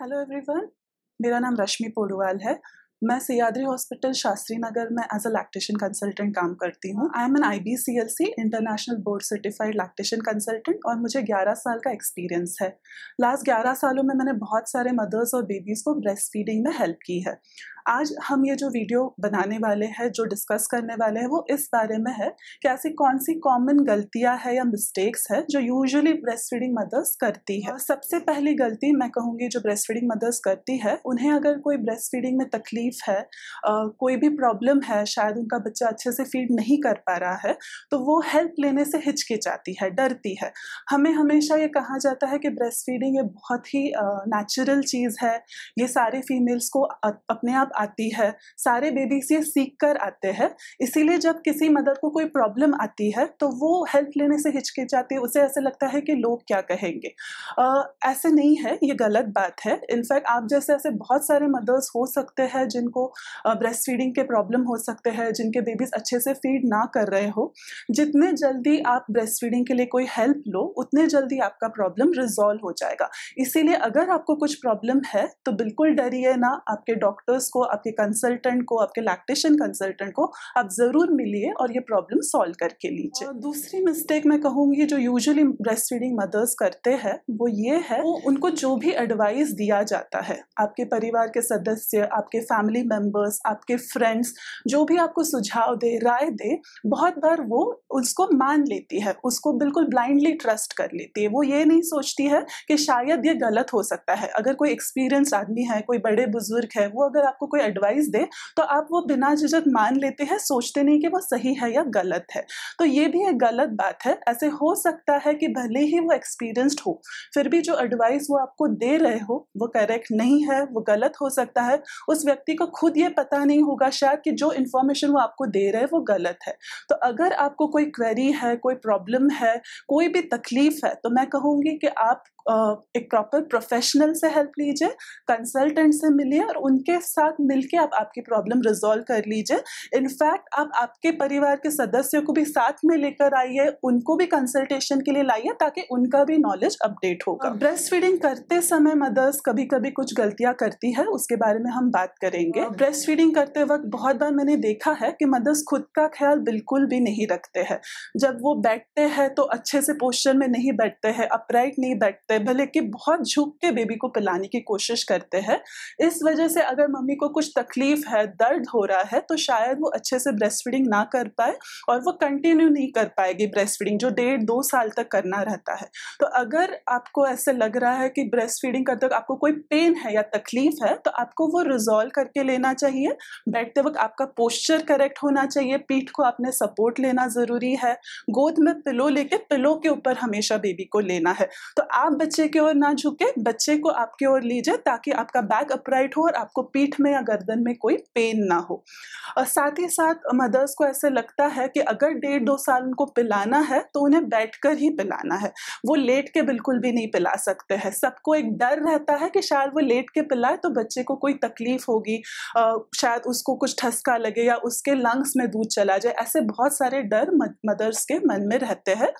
Hello everyone मेरा नाम रश्मि पोडवाल है मैं सियाद्री हॉस्पिटल शास्त्री नगर में एज अ लैक्टेशन कंसल्टेंट काम करती हूँ I am an I B C L C international board certified lactation consultant और मुझे 11 साल का एक्सपीरियंस है लास्ट 11 सालों में मैंने बहुत सारे मदर्स और बेबीज़ को ब्रेस्ट फीडिंग में हेल्प की है आज हम ये जो वीडियो बनाने वाले हैं जो डिस्कस करने वाले हैं वो इस बारे में है कि ऐसी कौन सी कॉमन गलतियां हैं या मिस्टेक्स हैं जो यूजुअली ब्रेस्ट फीडिंग मदर्स करती है सबसे पहली गलती मैं कहूँगी जो ब्रेस्ट फीडिंग मदर्स करती है उन्हें अगर कोई ब्रेस्ट फीडिंग में तकलीफ है आ, कोई भी प्रॉब्लम है शायद उनका बच्चा अच्छे से फीड नहीं कर पा रहा है तो वो हेल्प लेने से हिचकिचाती है डरती है हमें हमेशा ये कहा जाता है कि ब्रेस्ट फीडिंग ये बहुत ही नेचुरल चीज़ है ये सारे फीमेल्स को अपने आप आती है सारे बेबीज ये सीख कर आते हैं इसीलिए जब किसी मदर को कोई प्रॉब्लम आती है तो वो हेल्प लेने से हिचकिचाती है उसे ऐसे लगता है कि लोग क्या कहेंगे आ, ऐसे नहीं है ये गलत बात है इनफैक्ट आप जैसे ऐसे बहुत सारे मदर्स हो सकते हैं जिनको ब्रेस्ट फीडिंग के प्रॉब्लम हो सकते हैं जिनके बेबीज अच्छे से फीड ना कर रहे हो जितने जल्दी आप ब्रेस्ट फीडिंग के लिए कोई हेल्प लो उतने जल्दी आपका प्रॉब्लम रिजॉल्व हो जाएगा इसीलिए अगर आपको कुछ प्रॉब्लम है तो बिल्कुल डरिए ना आपके डॉक्टर्स को आपके कंसल्टेंट को आपके लैक्टेशन कंसल्टेंट को आप ज़रूर मिलिए और ये प्रॉब्लम सॉल्व करके लीजिए दूसरी मिस्टेक मैं कहूँगी जो यूजुअली ब्रेस्ट फीडिंग मदर्स करते हैं वो ये है वो उनको जो भी एडवाइस दिया जाता है आपके परिवार के सदस्य आपके फैमिली मेम्बर्स आपके फ्रेंड्स जो भी आपको सुझाव दे राय दे बहुत बार वो उसको मान लेती है उसको बिल्कुल ब्लाइंडली ट्रस्ट कर लेती है वो ये नहीं सोचती है कि शायद ये गलत हो सकता है अगर कोई एक्सपीरियंस आदमी है कोई बड़े बुजुर्ग है वो अगर आपको कोई एडवाइस दे तो आप वो बिना झिझक मान लेते हैं सोचते नहीं कि वो सही है या गलत है तो ये भी एक गलत बात है ऐसे हो सकता है कि भले ही वो एक्सपीरियंस्ड हो फिर भी जो एडवाइस वो आपको दे रहे हो वो करेक्ट नहीं है वो गलत हो सकता है उस व्यक्ति को खुद ये पता नहीं होगा शायद कि जो इन्फॉर्मेशन वो आपको दे रहे हैं वो गलत है तो अगर आपको कोई क्वेरी है कोई प्रॉब्लम है कोई भी तकलीफ है तो मैं कहूँगी कि आप एक प्रॉपर प्रोफेशनल से हेल्प लीजिए कंसल्टेंट से मिलिए और उनके साथ साथ मिलके आप आपकी प्रॉब्लम रिजॉल्व कर लीजिए इनफैक्ट आप आपके परिवार के सदस्यों को भी साथ में लेकर आइए उनको भी कंसल्टेशन के लिए लाइए ताकि उनका भी नॉलेज अपडेट होगा ब्रेस्ट फीडिंग करते समय मदर्स कभी कभी कुछ गलतियां करती है उसके बारे में हम बात करेंगे ब्रेस्ट हाँ। फीडिंग करते वक्त बहुत बार मैंने देखा है कि मदर्स खुद का ख्याल बिल्कुल भी नहीं रखते हैं जब वो बैठते हैं तो अच्छे से पोस्चर में नहीं बैठते हैं अपराइट नहीं बैठते भले कि बहुत झुक के बेबी को पिलाने की कोशिश करते हैं इस वजह से अगर मम्मी को उनको कुछ तकलीफ है दर्द हो रहा है तो शायद वो अच्छे से ब्रेस्ट फीडिंग ना कर पाए और वो कंटिन्यू नहीं कर पाएगी ब्रेस्ट फीडिंग जो डेढ़ दो साल तक करना रहता है तो अगर आपको ऐसे लग रहा है कि ब्रेस्ट फीडिंग करते वक्त आपको कोई पेन है या तकलीफ है तो आपको वो रिजॉल्व करके लेना चाहिए बैठते वक्त आपका पोस्चर करेक्ट होना चाहिए पीठ को आपने सपोर्ट लेना ज़रूरी है गोद में पिलो लेके पिलो के ऊपर हमेशा बेबी को लेना है तो आप बच्चे की ओर ना झुके बच्चे को आपके ओर लीजिए ताकि आपका बैक अपराइट हो और आपको पीठ में या गर्दन में कोई पेन ना हो और साथ ही साथ मदर्स को ऐसे लगता है कि अगर डेढ़ दो साल उनको पिलाना है तो उन्हें बैठ ही पिलाना है वो लेट के बिल्कुल भी नहीं पिला सकते हैं सबको एक डर रहता है कि शायद वो लेट के पिलाए तो बच्चे को कोई तकलीफ होगी शायद उसको कुछ ठसका लगे या उसके लंग्स में दूध चला जाए ऐसे बहुत सारे डर मदर्स के मन में रहते हैं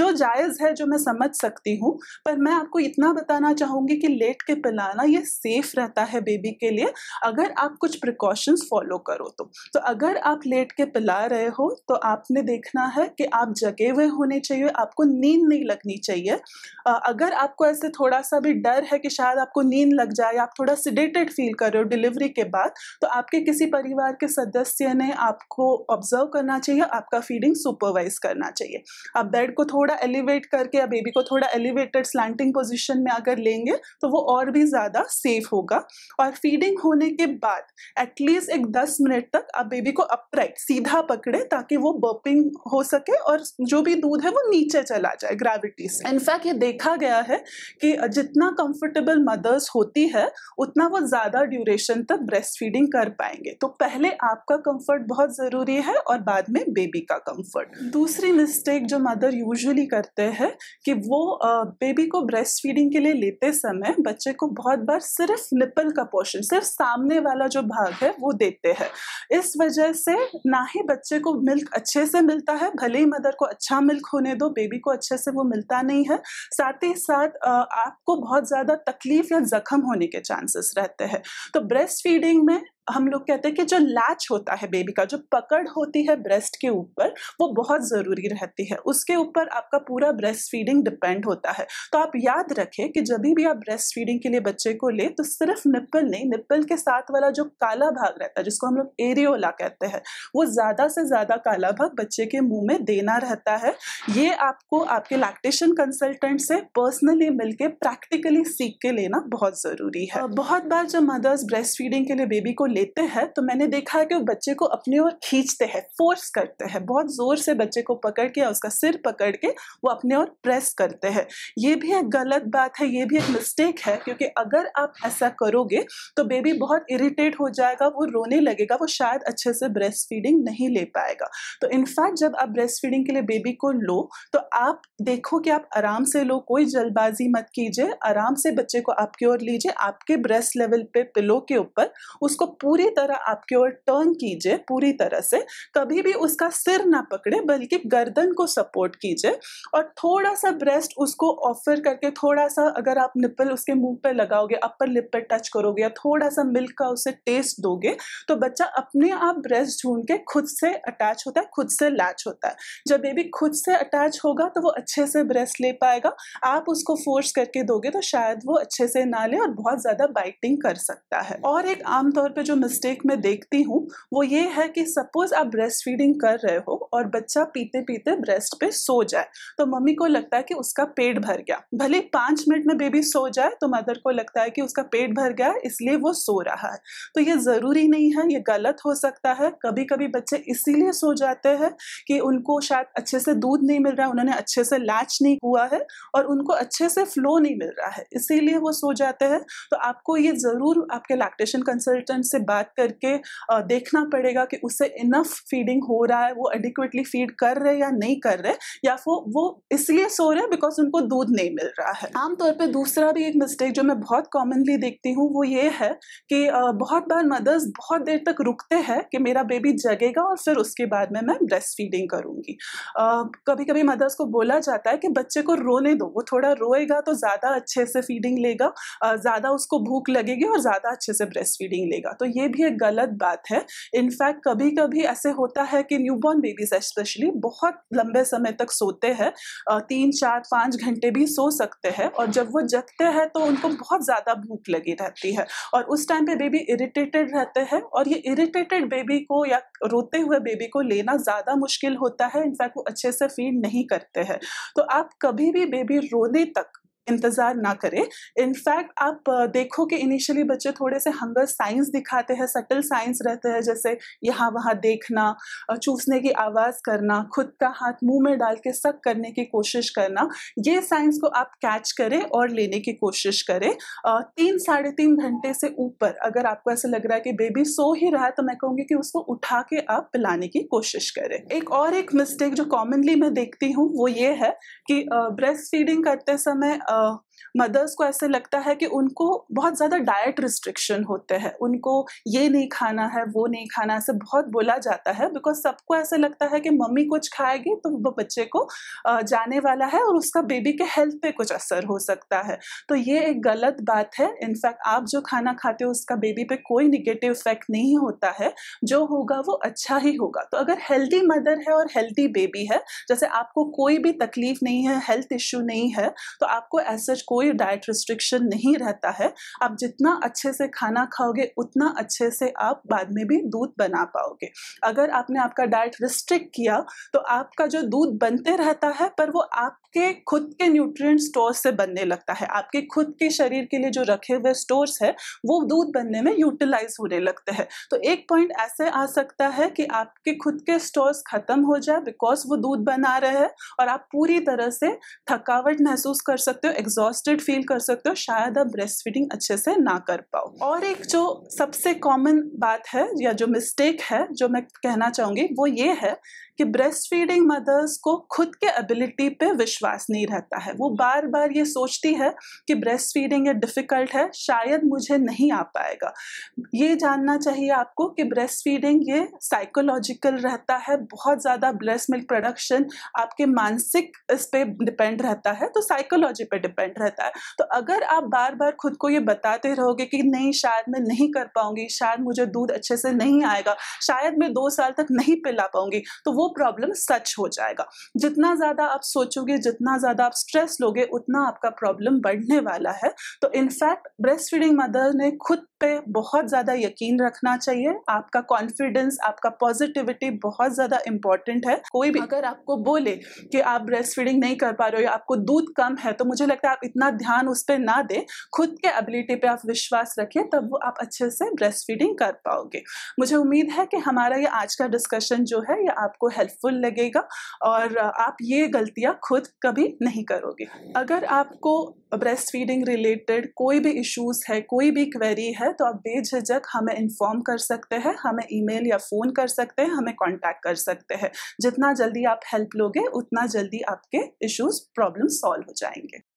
जो जायज़ है जो मैं समझ सकती हूँ पर मैं आपको इतना बताना चाहूंगी कि लेट के पिलाना ये सेफ रहता है बेबी के लिए अगर अगर आप कुछ प्रिकॉशंस फॉलो करो तो तो अगर आप लेट के पिला रहे हो तो आपने देखना है कि आप जगे हुए होने चाहिए आपको नींद नहीं लगनी चाहिए अगर आपको ऐसे थोड़ा सा भी डर है कि शायद आपको नींद लग जाए आप थोड़ा सिडेटेड फील कर रहे हो डिलीवरी के बाद तो आपके किसी परिवार के सदस्य ने आपको ऑब्जर्व करना चाहिए आपका फीडिंग सुपरवाइज करना चाहिए आप बेड को थोड़ा एलिवेट करके या बेबी को थोड़ा एलिवेटेड स्लैंटिंग पोजिशन में अगर लेंगे तो वो और भी ज़्यादा सेफ होगा और फीडिंग होने के बाद एटलीस्ट एक दस मिनट तक आप बेबी को अपराइट सीधा पकड़े ताकि वो बर्पिंग हो सके और जो भी दूध है वो नीचे चला जाए ग्रेविटी से इनफैक्ट ये देखा गया है कि जितना कंफर्टेबल मदर्स होती है उतना वो ज़्यादा ड्यूरेशन तक ब्रेस्ट फीडिंग कर पाएंगे तो पहले आपका कंफर्ट बहुत ज़रूरी है और बाद में बेबी का कंफर्ट दूसरी मिस्टेक जो मदर यूजुअली करते हैं कि वो बेबी को ब्रेस्ट फीडिंग के लिए लेते समय बच्चे को बहुत बार सिर्फ निपल का पोर्शन सिर्फ सामने वाला जो भाग है वो देते हैं इस वजह से ना ही बच्चे को मिल्क अच्छे से मिलता है भले ही मदर को अच्छा मिल्क होने दो बेबी को अच्छे से वो मिलता नहीं है साथ ही साथ आपको बहुत ज़्यादा तकलीफ या ज़ख्म होने के चांसेस रहते हैं तो ब्रेस्ट फीडिंग में हम लोग कहते हैं कि जो लैच होता है बेबी का जो पकड़ होती है ब्रेस्ट के ऊपर वो बहुत ज़रूरी रहती है उसके ऊपर आपका पूरा ब्रेस्ट फीडिंग डिपेंड होता है तो आप याद रखें कि जब भी आप ब्रेस्ट फीडिंग के लिए बच्चे को ले तो सिर्फ निप्पल नहीं निप्पल के साथ वाला जो काला भाग रहता है जिसको हम लोग एरियोला कहते हैं वो ज़्यादा से ज़्यादा काला भाग बच्चे के मुँह में देना रहता है ये आपको आपके लैक्टेशन कंसल्टेंट से पर्सनली मिल प्रैक्टिकली सीख के लेना बहुत ज़रूरी है बहुत बार जब मदर्स ब्रेस्ट फीडिंग के लिए बेबी को लेते हैं तो मैंने देखा है कि वो बच्चे को अपने ओर खींचते हैं फोर्स करते हैं बहुत ज़ोर से बच्चे को पकड़ के उसका सिर पकड़ के वो अपने ओर प्रेस करते हैं ये भी एक गलत बात है ये भी एक मिस्टेक है क्योंकि अगर आप ऐसा करोगे तो बेबी बहुत इरीटेट हो जाएगा वो रोने लगेगा वो शायद अच्छे से ब्रेस्ट फीडिंग नहीं ले पाएगा तो इनफैक्ट जब आप ब्रेस्ट फीडिंग के लिए बेबी को लो तो आप देखो कि आप आराम से लो कोई जल्दबाजी मत कीजिए आराम से बच्चे को आपकी ओर लीजिए आपके ब्रेस्ट लेवल पे पिलो के ऊपर उसको पूरी तरह आपकी ओर टर्न कीजिए पूरी तरह से कभी भी उसका सिर ना पकड़े बल्कि गर्दन को सपोर्ट कीजिए और थोड़ा सा ब्रेस्ट उसको ऑफर करके थोड़ा सा अगर आप निपल उसके मुंह पे लगाओगे अपर लिप पे टच करोगे या थोड़ा सा मिल्क का उसे टेस्ट दोगे तो बच्चा अपने आप ब्रेस्ट ढूंढ के खुद से अटैच होता है खुद से लैच होता है जब बेबी खुद से अटैच होगा तो वो अच्छे से ब्रेस्ट ले पाएगा आप उसको फोर्स करके दोगे तो शायद वो अच्छे से ना ले और बहुत ज़्यादा बाइटिंग कर सकता है और एक आमतौर पर जो मिस्टेक मैं देखती हूँ वो ये है कि सपोज आप ब्रेस्ट फीडिंग कर रहे हो और बच्चा पीते पीते ब्रेस्ट पे सो जाए तो मम्मी को लगता है कि उसका पेट भर गया भले पाँच मिनट में बेबी सो जाए तो मदर को लगता है कि उसका पेट भर गया इसलिए वो सो रहा है तो ये ज़रूरी नहीं है ये गलत हो सकता है कभी कभी बच्चे इसीलिए सो जाते हैं कि उनको शायद अच्छे से दूध नहीं मिल रहा है उन्होंने अच्छे से लैच नहीं हुआ है और उनको अच्छे से फ्लो नहीं मिल रहा है इसीलिए वो सो जाते हैं तो आपको ये ज़रूर आपके लैक्टेशन कंसल्टेंट से बात करके देखना पड़ेगा कि उससे इनफ फीडिंग हो रहा है वो एडिक एडिक्वेटली फीड कर रहे या नहीं कर रहे या फो वो इसलिए सो रहे हैं बिकॉज उनको दूध नहीं मिल रहा है आमतौर पर दूसरा भी एक मिस्टेक जो मैं बहुत कॉमनली देखती हूँ वो ये है कि बहुत बार मदर्स बहुत देर तक रुकते हैं कि मेरा बेबी जगेगा और फिर उसके बाद में मैं ब्रेस्ट फीडिंग करूँगी कभी कभी मदर्स को बोला जाता है कि बच्चे को रोने दो वो थोड़ा रोएगा तो ज़्यादा अच्छे से फीडिंग लेगा ज़्यादा उसको भूख लगेगी और ज़्यादा अच्छे से ब्रेस्ट फीडिंग लेगा तो ये भी एक गलत बात है इनफैक्ट कभी कभी ऐसे होता है कि न्यूबॉर्न बेबी बेबीज स्पेशली बहुत लंबे समय तक सोते हैं तीन चार पाँच घंटे भी सो सकते हैं और जब वो जगते हैं तो उनको बहुत ज़्यादा भूख लगी रहती है और उस टाइम पे बेबी इरिटेटेड रहते हैं और ये इरिटेटेड बेबी को या रोते हुए बेबी को लेना ज़्यादा मुश्किल होता है इनफैक्ट वो अच्छे से फीड नहीं करते हैं तो आप कभी भी बेबी रोने तक इंतज़ार ना करें इनफैक्ट आप देखो कि इनिशियली बच्चे थोड़े से हंगर साइंस दिखाते हैं सटल साइंस रहते हैं जैसे यहाँ वहाँ देखना चूसने की आवाज़ करना खुद का हाथ मुंह में डाल के सक करने की कोशिश करना ये साइंस को आप कैच करें और लेने की कोशिश करें तीन साढ़े तीन घंटे से ऊपर अगर आपको ऐसा लग रहा है कि बेबी सो ही रहा है तो मैं कहूँगी कि उसको उठा के आप पिलाने की कोशिश करें एक और एक मिस्टेक जो कॉमनली मैं देखती हूँ वो ये है कि ब्रेस्ट फीडिंग करते समय आ, so मदर्स को ऐसे लगता है कि उनको बहुत ज़्यादा डाइट रिस्ट्रिक्शन होते हैं उनको ये नहीं खाना है वो नहीं खाना ऐसे बहुत बोला जाता है बिकॉज सबको ऐसे लगता है कि मम्मी कुछ खाएगी तो वो बच्चे को जाने वाला है और उसका बेबी के हेल्थ पे कुछ असर हो सकता है तो ये एक गलत बात है इनफैक्ट आप जो खाना खाते हो उसका बेबी पे कोई निगेटिव इफेक्ट नहीं होता है जो होगा वो अच्छा ही होगा तो अगर हेल्दी मदर है और हेल्दी बेबी है जैसे आपको कोई भी तकलीफ नहीं है हेल्थ इश्यू नहीं है तो आपको ऐसा कोई डाइट रिस्ट्रिक्शन नहीं रहता है आप जितना अच्छे से खाना खाओगे उतना अच्छे से आप बाद में भी दूध बना पाओगे अगर आपने आपका डाइट रिस्ट्रिक्ट किया तो आपका जो दूध बनते रहता है पर वो आपके खुद के न्यूट्रिएंट स्टोर से बनने लगता है आपके खुद के शरीर के लिए जो रखे हुए स्टोर्स है वो दूध बनने में यूटिलाइज होने लगते हैं तो एक पॉइंट ऐसे आ सकता है कि आपके खुद के स्टोर्स खत्म हो जाए बिकॉज वो दूध बना रहे हैं और आप पूरी तरह से थकावट महसूस कर सकते हो एग्जॉस्ट एग्जॉस्टेड फील कर सकते हो शायद आप ब्रेस्ट फीडिंग अच्छे से ना कर पाओ और एक जो सबसे कॉमन बात है या जो मिस्टेक है जो मैं कहना चाहूँगी वो ये है कि ब्रेस्ट फीडिंग मदर्स को खुद के एबिलिटी पे विश्वास नहीं रहता है वो बार बार ये सोचती है कि ब्रेस्ट फीडिंग ये डिफ़िकल्ट है शायद मुझे नहीं आ पाएगा ये जानना चाहिए आपको कि ब्रेस्ट फीडिंग ये साइकोलॉजिकल रहता है बहुत ज़्यादा ब्रेस्ट मिल्क प्रोडक्शन आपके मानसिक इस पर डिपेंड रहता है तो साइकोलॉजी पर डिपेंड रहता है तो अगर आप बार बार खुद को ये बताते रहोगे कि नहीं शायद मैं नहीं कर पाऊंगी शायद मुझे दूध अच्छे से नहीं आएगा शायद मैं दो साल तक नहीं पिला पाऊंगी तो वो प्रॉब्लम सच हो जाएगा जितना ज़्यादा आप सोचोगे जितना ज़्यादा आप स्ट्रेस लोगे उतना आपका प्रॉब्लम बढ़ने वाला है तो इनफैक्ट ब्रेस्ट फीडिंग मदर ने खुद पे बहुत ज़्यादा यकीन रखना चाहिए आपका कॉन्फिडेंस आपका पॉजिटिविटी बहुत ज़्यादा इंपॉर्टेंट है कोई भी अगर आपको बोले कि आप ब्रेस्ट फीडिंग नहीं कर पा रहे हो या आपको दूध कम है तो मुझे लगता है आप इतना ध्यान उस पर ना दें खुद के एबिलिटी पे आप विश्वास रखें तब वो आप अच्छे से ब्रेस्ट फीडिंग कर पाओगे मुझे उम्मीद है कि हमारा ये आज का डिस्कशन जो है ये आपको हेल्पफुल लगेगा और आप ये गलतियाँ खुद कभी नहीं करोगे अगर आपको ब्रेस्ट फीडिंग रिलेटेड कोई भी इश्यूज है कोई भी क्वेरी है तो आप बेझिझक हमें इन्फॉर्म कर सकते हैं हमें ईमेल या फ़ोन कर सकते हैं हमें कांटेक्ट कर सकते हैं जितना जल्दी आप हेल्प लोगे उतना जल्दी आपके इश्यूज प्रॉब्लम सॉल्व हो जाएंगे